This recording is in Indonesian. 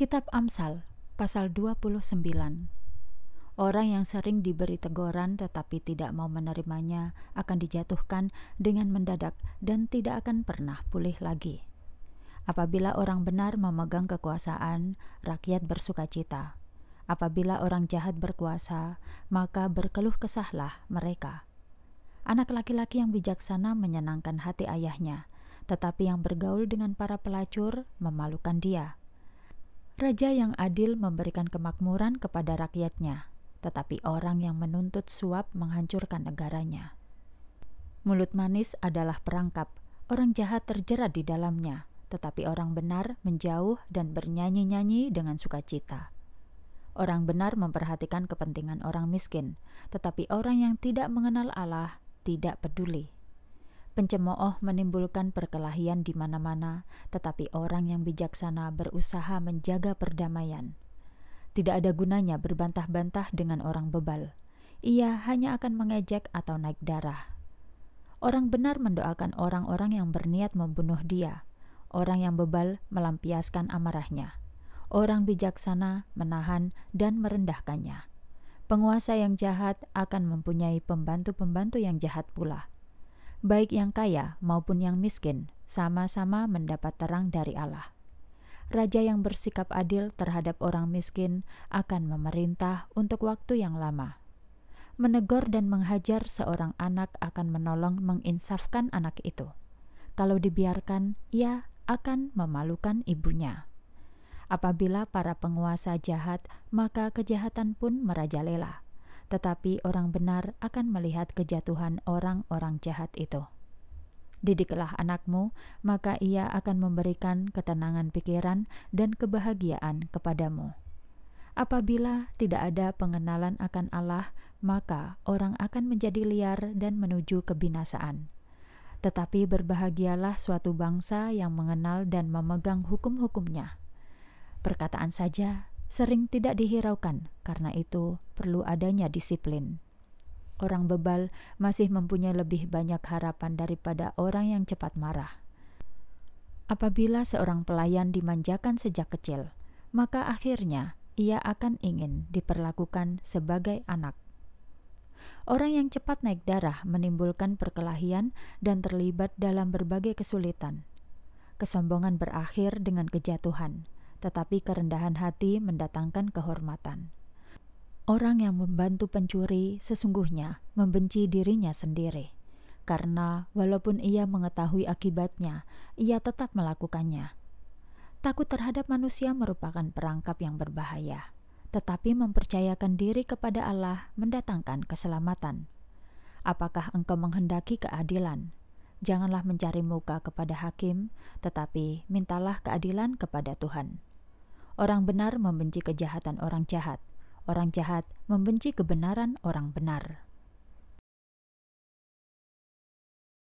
Kitab Amsal pasal 29 Orang yang sering diberi teguran tetapi tidak mau menerimanya akan dijatuhkan dengan mendadak dan tidak akan pernah pulih lagi. Apabila orang benar memegang kekuasaan, rakyat bersuka cita. Apabila orang jahat berkuasa, maka berkeluh kesahlah mereka. Anak laki-laki yang bijaksana menyenangkan hati ayahnya, tetapi yang bergaul dengan para pelacur memalukan dia raja yang adil memberikan kemakmuran kepada rakyatnya, tetapi orang yang menuntut suap menghancurkan negaranya. Mulut manis adalah perangkap, orang jahat terjerat di dalamnya, tetapi orang benar menjauh dan bernyanyi-nyanyi dengan sukacita. Orang benar memperhatikan kepentingan orang miskin, tetapi orang yang tidak mengenal Allah tidak peduli. Pencemooh menimbulkan perkelahian di mana-mana, tetapi orang yang bijaksana berusaha menjaga perdamaian. Tidak ada gunanya berbantah-bantah dengan orang bebal. Ia hanya akan mengejek atau naik darah. Orang benar mendoakan orang-orang yang berniat membunuh dia. Orang yang bebal melampiaskan amarahnya. Orang bijaksana menahan dan merendahkannya. Penguasa yang jahat akan mempunyai pembantu-pembantu yang jahat pula baik yang kaya maupun yang miskin, sama-sama mendapat terang dari Allah. Raja yang bersikap adil terhadap orang miskin akan memerintah untuk waktu yang lama. Menegur dan menghajar seorang anak akan menolong menginsafkan anak itu. Kalau dibiarkan, ia akan memalukan ibunya. Apabila para penguasa jahat, maka kejahatan pun merajalela tetapi orang benar akan melihat kejatuhan orang-orang jahat itu. Didiklah anakmu, maka ia akan memberikan ketenangan pikiran dan kebahagiaan kepadamu. Apabila tidak ada pengenalan akan Allah, maka orang akan menjadi liar dan menuju kebinasaan. Tetapi berbahagialah suatu bangsa yang mengenal dan memegang hukum-hukumnya. Perkataan saja sering tidak dihiraukan, karena itu perlu adanya disiplin. Orang bebal masih mempunyai lebih banyak harapan daripada orang yang cepat marah. Apabila seorang pelayan dimanjakan sejak kecil, maka akhirnya ia akan ingin diperlakukan sebagai anak. Orang yang cepat naik darah menimbulkan perkelahian dan terlibat dalam berbagai kesulitan. Kesombongan berakhir dengan kejatuhan tetapi kerendahan hati mendatangkan kehormatan. Orang yang membantu pencuri sesungguhnya membenci dirinya sendiri, karena walaupun ia mengetahui akibatnya, ia tetap melakukannya. Takut terhadap manusia merupakan perangkap yang berbahaya, tetapi mempercayakan diri kepada Allah mendatangkan keselamatan. Apakah engkau menghendaki keadilan? Janganlah mencari muka kepada hakim, tetapi mintalah keadilan kepada Tuhan. Orang benar membenci kejahatan orang jahat, orang jahat membenci kebenaran orang benar.